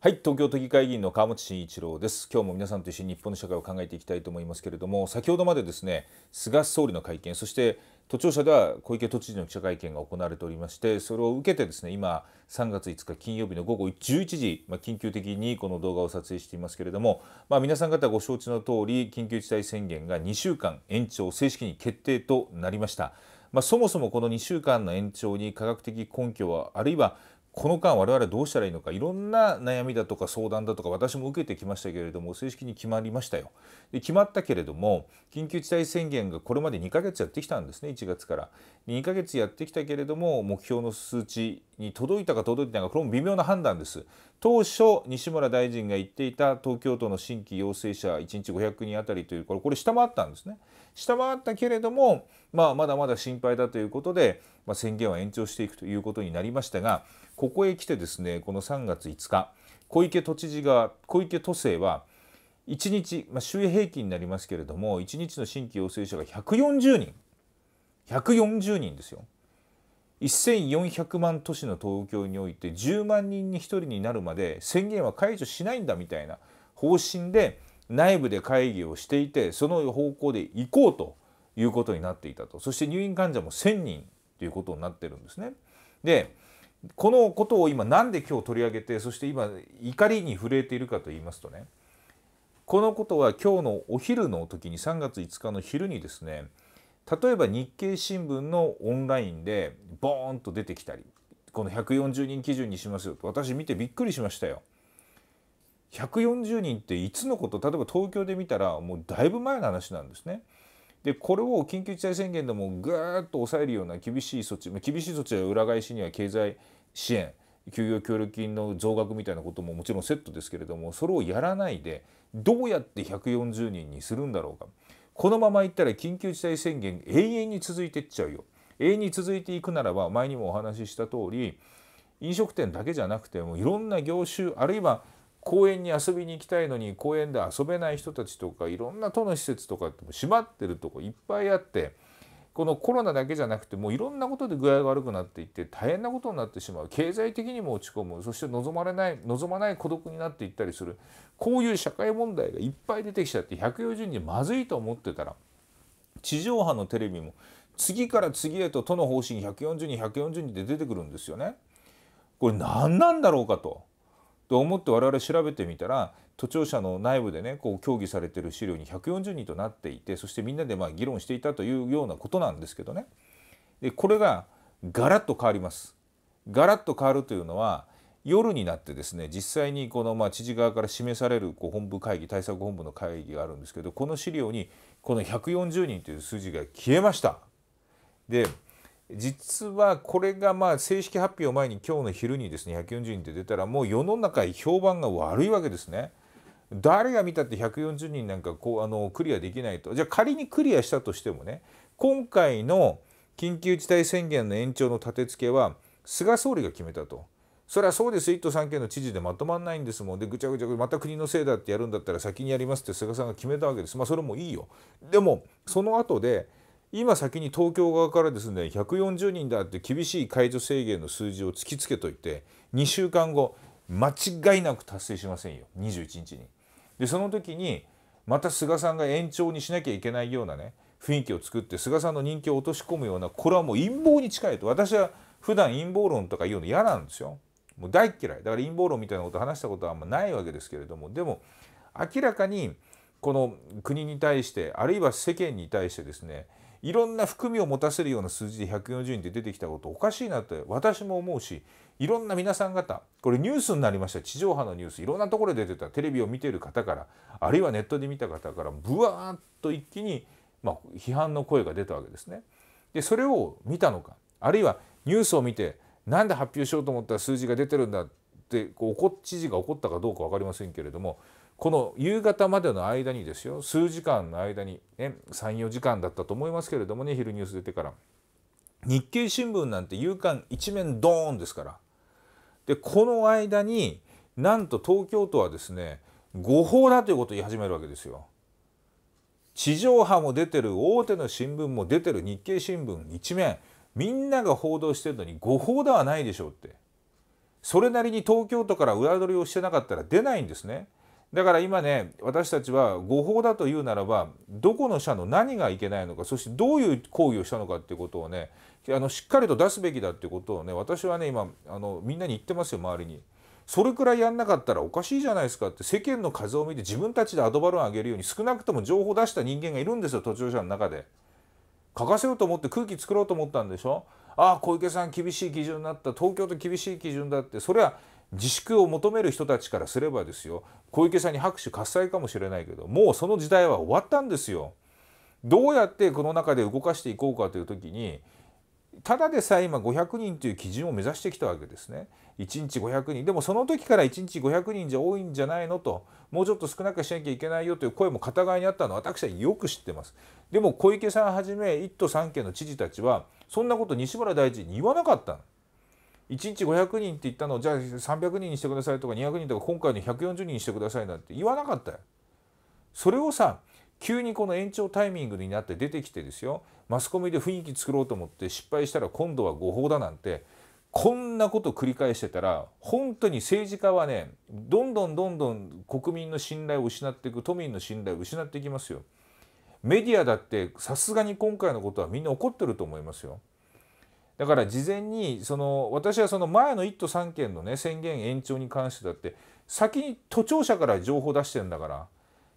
はい東京都議会議員の川本慎一郎です今日も皆さんと一緒に日本の社会を考えていきたいと思いますけれども先ほどまでですね菅総理の会見そして都庁舎では小池都知事の記者会見が行われておりましてそれを受けてですね今3月5日金曜日の午後11時、まあ、緊急的にこの動画を撮影していますけれども、まあ、皆さん方ご承知の通り緊急事態宣言が2週間延長正式に決定となりました。まあ、そもそもこの2週間の延長に科学的根拠はあるいはこの間我々どうしたらいいのかいろんな悩みだとか相談だとか私も受けてきましたけれども正式に決まりましたよ。で決まったけれども緊急事態宣言がこれまで2ヶ月やってきたんですね1月から。2ヶ月やってきたけれども目標の数値に届いたか届いてないかこれも微妙な判断です。当初西村大臣が言っていた東京都の新規陽性者1日500人あたりというこれこれ下回ったんですね。下回ったけれども、まあ、まだまだ心配だということで、まあ、宣言は延長していくということになりましたがここへ来てですねこの3月5日小池都知事が小池都政は1日、まあ、週平均になりますけれども1日の新規陽性者が140人140人ですよ1400万都市の東京において10万人に1人になるまで宣言は解除しないんだみたいな方針で内部で会議をしていてその方向で行こうということになっていたとそして入院患者も1,000人ということになってるんですね。でこのことを今何で今日取り上げてそして今怒りに震えているかと言いますとねこのことは今日のお昼の時に3月5日の昼にですね例えば日経新聞のオンラインでボーンと出てきたりこの140人基準にしますよと私見てびっくりしましたよ。140人っていつのこと例えば東京で見たらもうだいぶ前の話なんですね。でこれを緊急事態宣言でもぐーっと抑えるような厳しい措置厳しい措置は裏返しには経済支援休業協力金の増額みたいなことももちろんセットですけれどもそれをやらないでどうやって140人にするんだろうかこのままいったら緊急事態宣言永遠に続いていっちゃうよ永遠に続いていくならば前にもお話しした通り飲食店だけじゃなくてもいろんな業種あるいは公園に遊びに行きたいのに公園で遊べない人たちとかいろんな都の施設とかって閉まってるとこいっぱいあってこのコロナだけじゃなくてもういろんなことで具合が悪くなっていって大変なことになってしまう経済的にも落ち込むそして望まれない望まない孤独になっていったりするこういう社会問題がいっぱい出てきちゃって140人まずいと思ってたら地上波のテレビも次から次へと都の方針140人140人で出てくるんですよね。これ何なんだろうかと。と思って我々調べてみたら都庁舎の内部でねこう協議されてる資料に140人となっていてそしてみんなでまあ議論していたというようなことなんですけどねでこれがガラッと変わります。ガラッと変わるというのは夜になってですね実際にこのまあ知事側から示されるこう本部会議対策本部の会議があるんですけどこの資料にこの140人という数字が消えました。で実はこれがまあ正式発表前に今日の昼にですね140人って出たらもう世の中評判が悪いわけですね。誰が見たって140人なんかこうあのクリアできないとじゃあ仮にクリアしたとしてもね今回の緊急事態宣言の延長の立て付けは菅総理が決めたと。それはそうです1都3県の知事でまとまらないんですもんでぐちゃぐちゃまた国のせいだってやるんだったら先にやりますって菅さんが決めたわけですまあそれもいいよでもその後で今先に東京側からですね140人だって厳しい解除制限の数字を突きつけといて2週間後間違いなく達成しませんよ21日に。でその時にまた菅さんが延長にしなきゃいけないようなね雰囲気を作って菅さんの人気を落とし込むようなこれはもう陰謀に近いと私は普段陰謀論とか言うの嫌なんですよ。もう大っ嫌いだから陰謀論みたいなこと話したことはあんまないわけですけれどもでも明らかにこの国に対してあるいは世間に対してですねいろんな含みを持たせるような数字で140人で出てきたことおかしいなって私も思うしいろんな皆さん方これニュースになりました地上波のニュースいろんなところで出てたテレビを見てる方からあるいはネットで見た方からブワーッと一気に、まあ、批判の声が出たわけですね。でそれを見たのかあるいはニュースを見てなんで発表しようと思ったら数字が出てるんだってこう知事が怒ったかどうか分かりませんけれどもこの夕方までの間にですよ数時間の間に、ね、34時間だったと思いますけれどもね昼ニュース出てから日経新聞なんて夕刊一面ドーンですからでこの間になんと東京都はですね誤報だということを言い始めるわけですよ。地上波も出てる大手の新聞も出てる日経新聞一面みんなが報道してるのに誤報ではないでしょうってそれなりに東京都から裏取りをしてなかったら出ないんですね。だから今ね私たちは誤報だというならばどこの社の何がいけないのかそしてどういう行為をしたのかっていうことをねあのしっかりと出すべきだっていうことをね私はね今あのみんなに言ってますよ周りに。それくらいやんなかったらおかしいじゃないですかって世間の風を見て自分たちでアドバルーン上げるように少なくとも情報出した人間がいるんですよ途中者の中で。書かせようと思って空気作ろうと思ったんでしょああ小池さん厳しい基準になった東京都厳しい基準だってそれは自粛を求める人たちからすればですよ小池さんに拍手喝采かもしれないけどもうその時代は終わったんですよ。どうやってこの中で動かしていこうかという時にただでさえ今500人という基準を目指してきたわけですね。1日500人でもその時から1日500人じゃ多いんじゃないのともうちょっと少なくしなきゃいけないよという声も片側にあったのは私はよく知ってます。でも小池さんはじめ1都3県の知事たちはそんなこと西村大臣に言わなかったの。1日500人って言ったのをじゃあ300人にしてくださいとか200人とか今回の140人にしてくださいなんて言わなかったよ。それをさ急にこの延長タイミングになって出てきてですよマスコミで雰囲気作ろうと思って失敗したら今度は誤報だなんてこんなこと繰り返してたら本当に政治家はねどんどんどんどん国民の信頼を失っていく都民の信頼を失っていきますよ。メディアだってさすがに今回のことはみんな怒ってると思いますよ。だから事前にその私はその前の1都3県のね宣言延長に関してだって先に都庁舎から情報出してんだから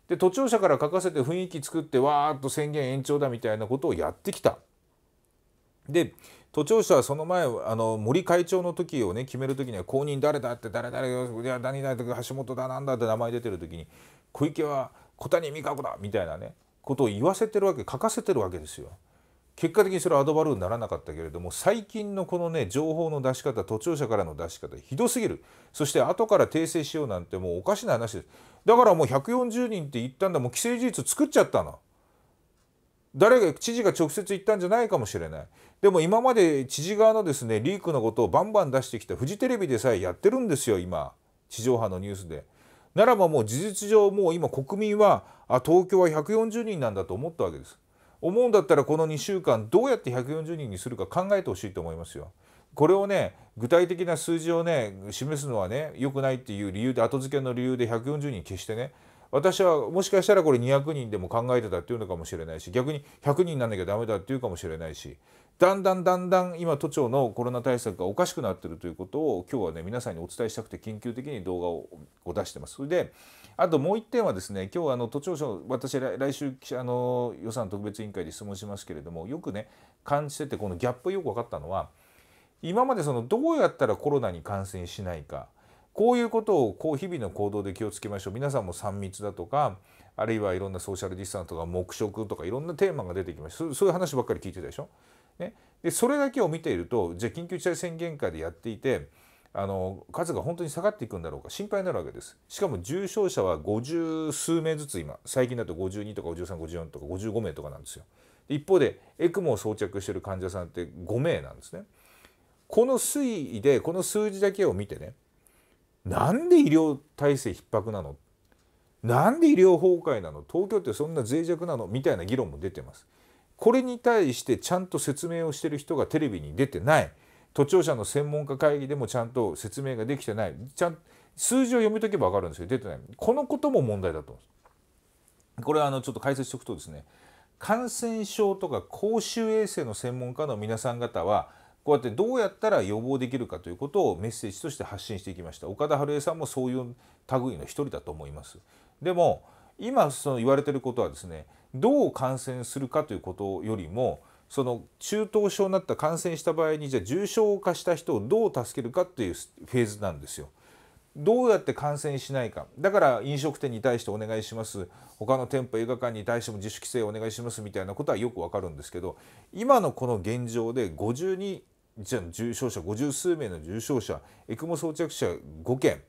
で都庁舎から書かせて雰囲気作ってわーっと宣言延長だみたいなことをやってきた。で都庁舎はその前あの森会長の時をね決める時には公認誰だって誰々よいや何々とか橋本だなんだって名前出てる時に小池は小谷美香子だみたいなねことを言わせてるわけ書かせてるわけですよ。結果的にそれはアドバルーンにならなかったけれども最近のこのね情報の出し方途中者からの出し方ひどすぎるそして後から訂正しようなんてもうおかしな話ですだからもう140人って言ったんだもう既成事実作っちゃったの誰が知事が直接言ったんじゃないかもしれないでも今まで知事側のですねリークのことをバンバン出してきたフジテレビでさえやってるんですよ今地上波のニュースで。ならばもう事実上もう今国民はあ東京は140人なんだと思ったわけです。思うんだったらこの2週間どうやって140人にするか考えてほしいと思いますよ。これをね具体的な数字をね示すのはね良くないっていう理由で後付けの理由で140人消してね私はもしかしたらこれ200人でも考えてたっていうのかもしれないし逆に100人なんなきゃダメだっていうかもしれないしだんだんだんだん今都庁のコロナ対策がおかしくなってるということを今日はね皆さんにお伝えしたくて緊急的に動画を出してます。それであともう1点はですね今日あの都庁所私来週あの予算特別委員会で質問しますけれどもよくね感じててこのギャップよく分かったのは今までそのどうやったらコロナに感染しないかこういうことをこう日々の行動で気をつけましょう皆さんも3密だとかあるいはいろんなソーシャルディスタンスとか黙食とかいろんなテーマが出てきましたそういう話ばっかり聞いてたでしょ。ね、でそれだけを見ているとじゃあ緊急事態宣言下でやっていてあの数が本当に下がっていくんだろうか心配になるわけですしかも重症者は50数名ずつ今最近だと52とか5354とか55名とかなんですよ一方でエクモを装着してる患者さんって5名なんですねこの推移でこの数字だけを見てねなんで医療体制逼迫なのなんで医療崩壊なの東京ってそんな脆弱なのみたいな議論も出てますこれに対してちゃんと説明をしてる人がテレビに出てない都庁舎の専門家会議でもちゃんと説明ができてないちゃん数字を読み解けば分かるんですけど出てないこのことも問題だとこれはあのちょっと解説しておくとですね感染症とか公衆衛生の専門家の皆さん方はこうやってどうやったら予防できるかということをメッセージとして発信してきました岡田春恵さんもそういう類の一人だと思いますでも今その言われてることはですねどう感染するかということよりもその中等症になった感染した場合にじゃあ重症化した人をどう助けるかっていうフェーズなんですよ。どうやって感染しないかだから飲食店に対してお願いします他の店舗映画館に対しても自主規制お願いしますみたいなことはよくわかるんですけど今のこの現状で52じゃ重症者50数名の重症者エクモ装着者5件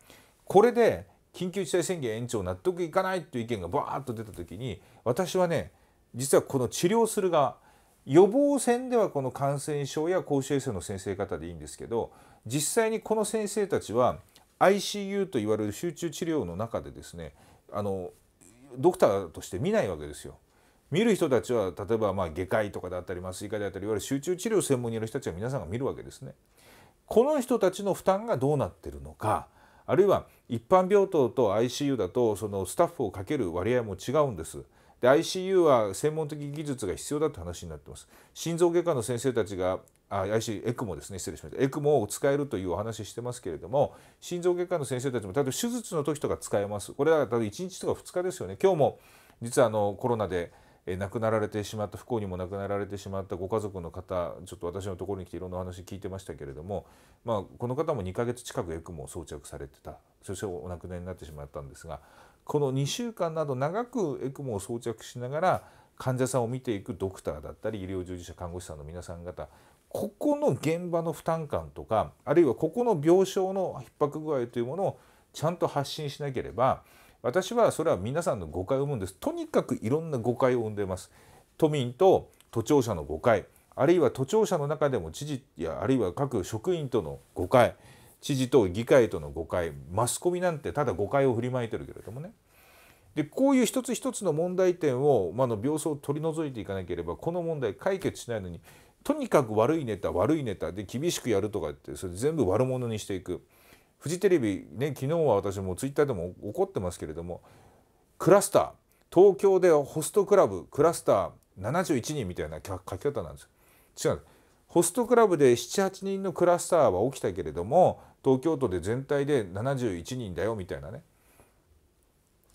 これで緊急事態宣言延長納得いかないという意見がバーッと出た時に私はね実はこの治療する側予防線ではこの感染症や公衆衛生の先生方でいいんですけど実際にこの先生たちは ICU といわれる集中治療の中でですねあのドクターとして見ないわけですよ。見る人たちは例えばまあ外科医とかであったり麻酔科であったりいわゆる集中治療専門にいる人たちは皆さんが見るわけですね。この人たちの負担がどうなってるのか。うんあるいは一般病棟と ICU だとそのスタッフをかける割合も違うんです。で ICU は専門的技術が必要だって話になってます。心臓外科の先生たちがあ ICU エクモですね失礼しましたエクモを使えるというお話してますけれども心臓外科の先生たちも例えば手術の時とか使えますこれは例えば1日とか2日ですよね今日も実はあのコロナでえ亡くなられてしまった不幸にも亡くなられてしまったご家族の方ちょっと私のところに来ていろんなお話聞いてましたけれども、まあ、この方も2ヶ月近くエクモを装着されてたそしてお亡くなりになってしまったんですがこの2週間など長くエクモを装着しながら患者さんを見ていくドクターだったり医療従事者看護師さんの皆さん方ここの現場の負担感とかあるいはここの病床の逼迫具合というものをちゃんと発信しなければ私はそれは皆さんの誤解を生むんですとにかくいろんな誤解を生んでます都民と都庁舎の誤解あるいは都庁舎の中でも知事やあるいは各職員との誤解知事と議会との誤解マスコミなんてただ誤解を振りまいてるけれどもねでこういう一つ一つの問題点を、まあ、の病巣を取り除いていかなければこの問題解決しないのにとにかく悪いネタ悪いネタで厳しくやるとかってそれ全部悪者にしていく。フジテレビね昨日は私もツイッターでも怒ってますけれどもクラスター東京でホストクラブクラスター71人みたいな書き方なんですよ。違うホストクラブで78人のクラスターは起きたけれども東京都で全体で71人だよみたいなね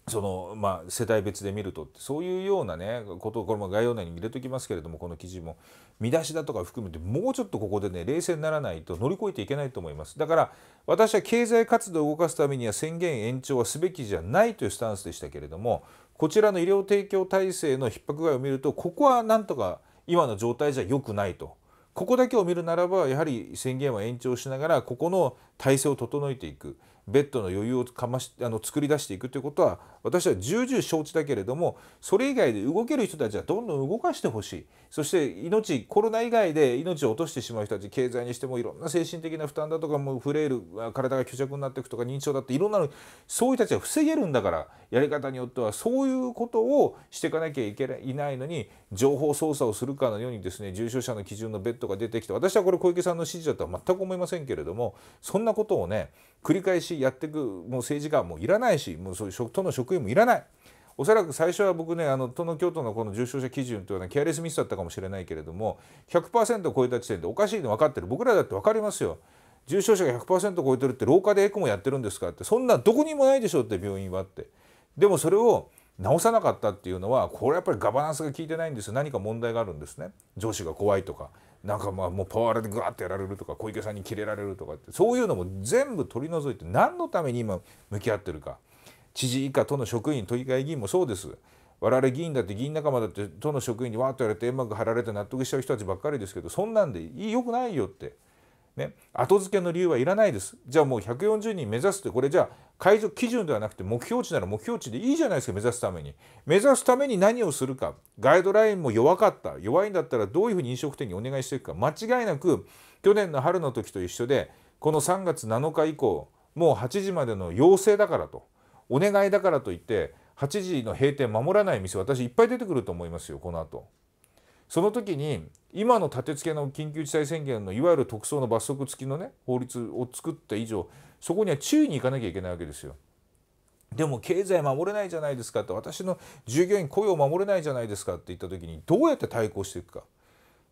そのまあ、世代別で見るとそういうようなねことをこれも概要欄に入れときますけれどもこの記事も見出しだとか含めてもうちょっとここでね冷静にならないと乗り越えていけないと思いますだから私は経済活動を動かすためには宣言延長はすべきじゃないというスタンスでしたけれどもこちらの医療提供体制の逼迫害を見るとここはなんとか今の状態じゃ良くないとここだけを見るならばやはり宣言は延長しながらここの体制を整えていくベッドの余裕をかましあの作り出していくということは私は重々承知だけれどもそれ以外で動ける人たちはどんどん動かしてほしいそして命コロナ以外で命を落としてしまう人たち経済にしてもいろんな精神的な負担だとかもうフレイル体が虚弱になっていくとか認知症だっていろんなのそういう人たちは防げるんだからやり方によってはそういうことをしていかなきゃいけないないのに情報操作をするかのようにですね重症者の基準のベッドが出てきて私はこれ小池さんの指示だとは全く思いませんけれどもそんなことをね繰り返しやっていくもう政治家はもういらないしもうそういう都の職員もいらない。おそらく最初は僕ねあの都の京都のこの重症者基準というのはケアレスミスだったかもしれないけれども100%超えた時点でおかしいの分かってる僕らだって分かりますよ。重症者が100%超えてるって廊下でエクモやってるんですかってそんなどこにもないでしょって病院はって。でもそれを直さなかったっていうのはこれやっぱりガバナンスが効いてないんです何か問題があるんですね上司が怖いとかなんかまあもうパワハラでグワッてやられるとか小池さんにキレられるとかってそういうのも全部取り除いて何のために今向き合ってるか知事以下都の職員都議会議員もそうです我々議員だって議員仲間だって都の職員にわーっとやられてうまく貼られて納得しちゃう人たちばっかりですけどそんなんでいいよくないよって。ね、後付けの理由はいらないですじゃあもう140人目指すってこれじゃあ改造基準ではなくて目標値なら目標値でいいじゃないですか目指すために目指すために何をするかガイドラインも弱かった弱いんだったらどういうふうに飲食店にお願いしていくか間違いなく去年の春の時と一緒でこの3月7日以降もう8時までの要請だからとお願いだからといって8時の閉店守らない店私いっぱい出てくると思いますよこの後その時に今の立て付けの緊急事態宣言のいわゆる特措の罰則付きのね法律を作った以上そこには注意に行かなきゃいけないわけですよ。でも経済守れないじゃないですかって私の従業員雇用守れないじゃないですかって言った時にどうやって対抗していくか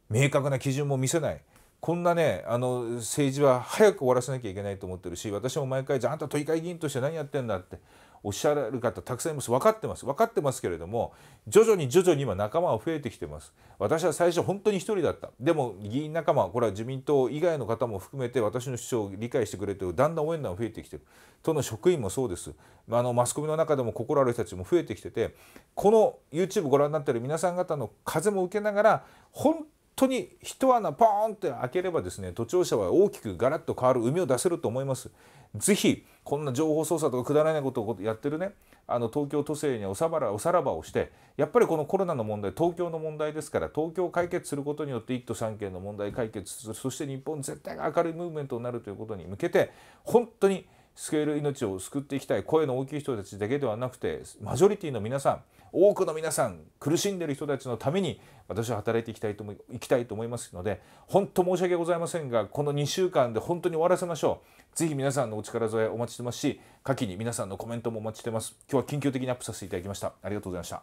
明確な基準も見せないこんなねあの政治は早く終わらせなきゃいけないと思ってるし私も毎回「じゃああんた都議会議員として何やってんだ」っておっしゃる方たくさんいます分かってます分かってますけれども徐々に徐々に今仲間は増えてきてます私は最初本当に一人だったでも議員仲間これは自民党以外の方も含めて私の主張を理解してくれてだんだん応援団が増えてきてる都の職員もそうですあのマスコミの中でも心ある人たちも増えてきててこの YouTube ご覧になってる皆さん方の風も受けながら本当に一穴ポーンって開ければですね都庁舎は大きくガラッと変わる海を出せると思います。ぜひこんな情報操作とかくだらないことをやってるねあの東京都政におさばらおさらばをしてやっぱりこのコロナの問題東京の問題ですから東京を解決することによって一都三県の問題解決するそして日本全体が明るいムーブメントになるということに向けて本当に救える命を救っていきたい声の大きい人たちだけではなくてマジョリティの皆さん多くの皆さん苦しんでいる人たちのために私は働いていきたいと思いきたいと思いますので本当申し訳ございませんがこの2週間で本当に終わらせましょうぜひ皆さんのお力添えお待ちしてますし下記に皆さんのコメントもお待ちしてます今日は緊急的にアップさせていただきましたありがとうございました